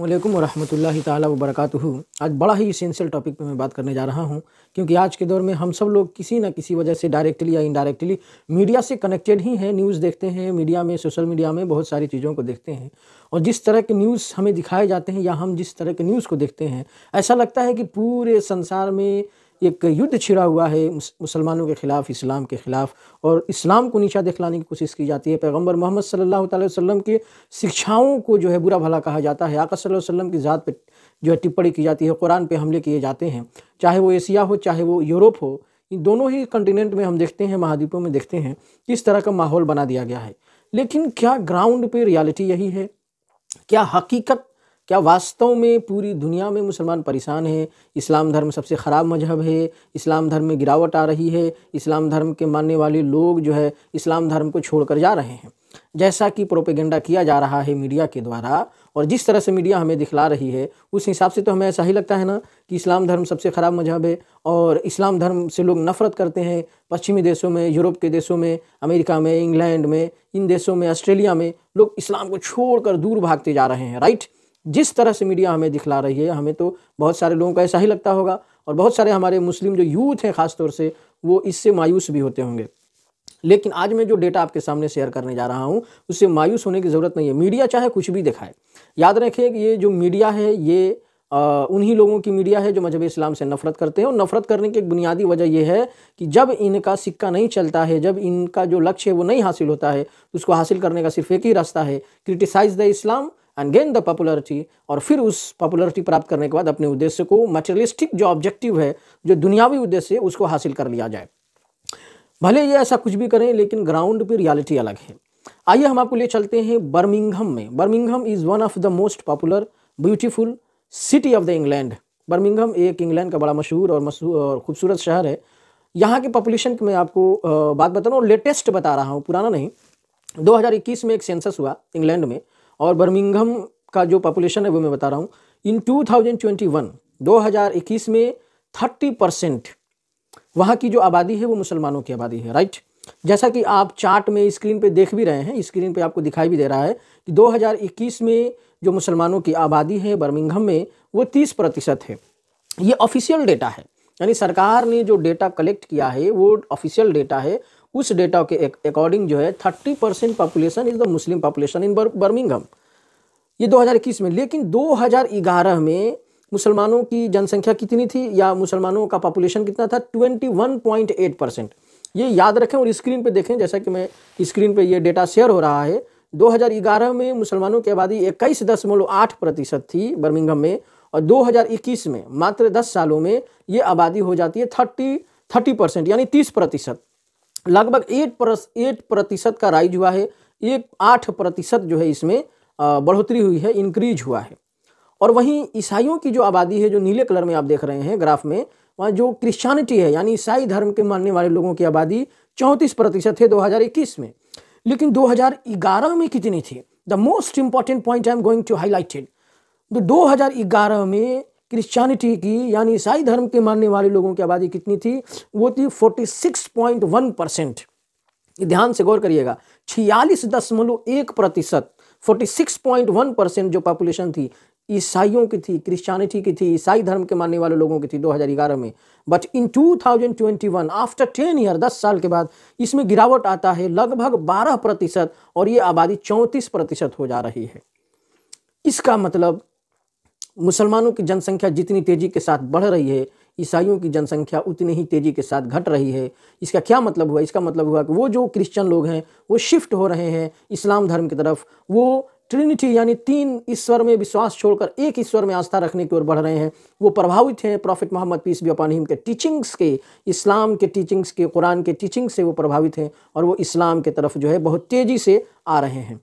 अल्लाम वरह तबरक आज बड़ा ही इसेंशियल टॉपिक पे मैं बात करने जा रहा हूँ क्योंकि आज के दौर में हम सब लोग किसी ना किसी वजह से डायरेक्टली या इनडायरेक्टली मीडिया से कनेक्टेड ही हैं न्यूज़ देखते हैं मीडिया में सोशल मीडिया में बहुत सारी चीज़ों को देखते हैं और जिस तरह के न्यूज़ हमें दिखाए जाते हैं या हम जिस तरह के न्यूज़ को देखते हैं ऐसा लगता है कि पूरे संसार में एक युद्ध छिड़ा हुआ है मुसलमानों के ख़िलाफ़ इस्लाम के ख़िलाफ़ और इस्लाम को नीचा दिखलाने की कोशिश की जाती है पैगम्बर मोहम्मद सल्लल्लाहु अलैहि वसल्लम की शिक्षाओं को जो है बुरा भला कहा जाता है आका सल वसम की ज़ात पर जो है टिप्पणी की जाती है कुरान पर हमले किए जाते हैं चाहे वो एशिया हो चाहे वो यूरोप हो इन दोनों ही कंटिनेंट में हम देखते हैं महाद्वीपों में देखते हैं किस तरह का माहौल बना दिया गया है लेकिन क्या ग्राउंड पे रियलिटी यही है क्या हकीकत क्या वास्तव में पूरी दुनिया में मुसलमान परेशान हैं इस्लाम धर्म सबसे ख़राब मजहब है इस्लाम धर्म में गिरावट आ रही है इस्लाम धर्म के मानने वाले लोग जो है इस्लाम धर्म को छोड़कर जा रहे हैं जैसा कि प्रोपेगेंडा किया जा रहा है मीडिया के द्वारा और जिस तरह से मीडिया हमें दिखला रही है उस हिसाब से तो हमें ऐसा ही लगता है ना कि इस्लाम धर्म सबसे ख़राब मजहब है और इस्लाम धर्म से लोग नफ़रत करते हैं पश्चिमी देशों में यूरोप के देशों में अमेरिका में इंग्लैंड में इन देशों में ऑस्ट्रेलिया में लोग इस्लाम को छोड़कर दूर भागते जा रहे हैं राइट जिस तरह से मीडिया हमें दिखला रही है हमें तो बहुत सारे लोगों को ऐसा ही लगता होगा और बहुत सारे हमारे मुस्लिम जो यूथ हैं ख़ास तौर से वो इससे मायूस भी होते होंगे लेकिन आज मैं जो डेटा आपके सामने शेयर करने जा रहा हूँ उससे मायूस होने की ज़रूरत नहीं है मीडिया चाहे कुछ भी दिखाए याद रखें कि ये जो मीडिया है ये उन्हीं लोगों की मीडिया है जो मजहब इस्लाम से नफ़रत करते हैं और नफ़रत करने की एक बुनियादी वजह यह है कि जब इनका सिक्का नहीं चलता है जब इनका जो लक्ष्य है वो नहीं हासिल होता है तो उसको हासिल करने का सिर्फ एक ही रास्ता है criticise the Islam and gain the popularity और फिर उस पॉपुलरिटी प्राप्त करने के बाद अपने उद्देश्य को मटेरियलिस्टिक जो ऑब्जेक्टिव है जो दुनियावी उद्देश्य है उसको हासिल कर लिया जाए भले ये ऐसा कुछ भी करें लेकिन ग्राउंड पे रियलिटी अलग है आइए हम आपको ले चलते हैं बर्मिंगहम में Birmingham is one of the most popular beautiful city of the England Birmingham एक इंग्लैंड का बड़ा मशहूर और मशहूर और खूबसूरत शहर है यहाँ के पॉपुलेशन की मैं आपको बात बता रहा हूँ लेटेस्ट बता रहा हूँ पुराना नहीं 2021 में एक सेंसस हुआ इंग्लैंड में और बर्मिंघम का जो पॉपुलेशन है वो मैं बता रहा हूँ इन 2021 2021 में 30 परसेंट वहाँ की जो आबादी है वो मुसलमानों की आबादी है राइट जैसा कि आप चार्ट में स्क्रीन पे देख भी रहे हैं स्क्रीन पे आपको दिखाई भी दे रहा है कि 2021 में जो मुसलमानों की आबादी है बर्मिंघम में वो 30 प्रतिशत है ये ऑफिशियल डेटा है यानी सरकार ने जो डेटा कलेक्ट किया है वो ऑफिशियल डेटा है उस डेटा के अकॉर्डिंग जो है thirty percent population is the Muslim population in Birmingham ये 2021 में लेकिन 2011 में मुसलमानों की जनसंख्या कितनी थी या मुसलमानों का पॉपुलेशन कितना था 21.8 परसेंट ये याद रखें और स्क्रीन पे देखें जैसा कि मैं स्क्रीन पे ये डेटा शेयर हो रहा है 2011 में मुसलमानों की आबादी इक्कीस दशमलव आठ प्रतिशत थी बर्मिंगम में और 2021 में मात्र 10 सालों में ये आबादी हो जाती है 30 30 परसेंट यानी 30 प्रतिशत लगभग एट परस एट प्रतिशत का राइज हुआ है एक आठ प्रतिशत जो है इसमें बढ़ोतरी हुई है इंक्रीज हुआ है और वहीं ईसाइयों की जो आबादी है जो नीले कलर में आप देख रहे हैं ग्राफ में वहाँ जो क्रिश्चियनिटी है यानी ईसाई धर्म के मानने वाले लोगों की आबादी चौंतीस प्रतिशत है 2021 में लेकिन 2011 में कितनी थी the most important point I am going to highlighted तो ग्यारह में क्रिश्चियनिटी की यानी ईसाई धर्म के मानने वाले लोगों की आबादी कितनी थी वो थी 46.1 परसेंट ध्यान से गौर करिएगा छियालीस दशमलव एक प्रतिशत forty six point one percent जो पॉपुलेशन थी ईसाइयों की थी क्रिश्चियनिटी की थी ईसाई धर्म के मानने वाले लोगों की थी 2011 में but in 2021 after ten year 10 साल के बाद इसमें गिरावट आता है लगभग 12 प्रतिशत और ये आबादी 34 प्रतिशत हो जा रही है इसका मतलब मुसलमानों की जनसंख्या जितनी तेज़ी के साथ बढ़ रही है ईसाइयों की जनसंख्या उतनी ही तेज़ी के साथ घट रही है इसका क्या मतलब हुआ इसका मतलब हुआ कि वो जो क्रिश्चियन लोग हैं वो शिफ्ट हो रहे हैं इस्लाम धर्म की तरफ वो ट्रिनिटी यानी तीन ईश्वर में विश्वास छोड़कर एक ईश्वर में आस्था रखने की ओर बढ़ रहे हैं वो प्रभावित हैं प्रॉफिट मोहम्मद पीस भी अपानीम के टीचिंग्स के इस्लाम के टीचिंग्स के कुरान के टीचिंग्स से वो प्रभावित हैं और वो इस्लाम के तरफ जो है बहुत तेज़ी से आ रहे हैं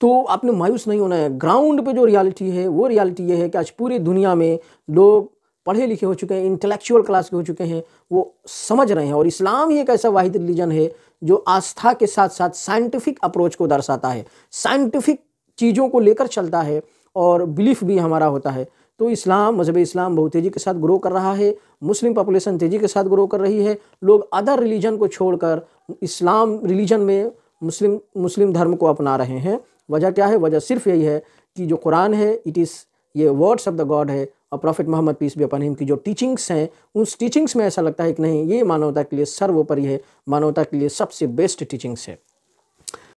तो आपने मायूस नहीं होना है ग्राउंड पे जो रियलिटी है वो रियलिटी ये है कि आज पूरी दुनिया में लोग पढ़े लिखे हो चुके हैं इंटेलेक्चुअल क्लास के हो चुके हैं वो समझ रहे हैं और इस्लाम ही एक ऐसा वाहिद रिलीजन है जो आस्था के साथ साथ साइंटिफिक अप्रोच को दर्शाता है साइंटिफिक चीज़ों को लेकर चलता है और बिलीफ भी हमारा होता है तो इस्लाम मजहब इस्लाम बहुत तेज़ी के साथ ग्रो कर रहा है मुस्लिम पॉपुलेशन तेज़ी के साथ ग्रो कर रही है लोग अदर रिलीजन को छोड़कर इस्लाम रिलीजन में मुस्लिम मुस्लिम धर्म को अपना रहे हैं वजह क्या है वजह सिर्फ यही है कि जो कुरान है इट इज़ ये वर्ड्स ऑफ द गॉड है और प्रॉफिट मोहम्मद पीस भी अपन की जो टीचिंग्स हैं उस टीचिंग्स में ऐसा लगता है कि नहीं ये मानवता के लिए सर्वोपरि है मानवता के लिए सबसे बेस्ट टीचिंग्स है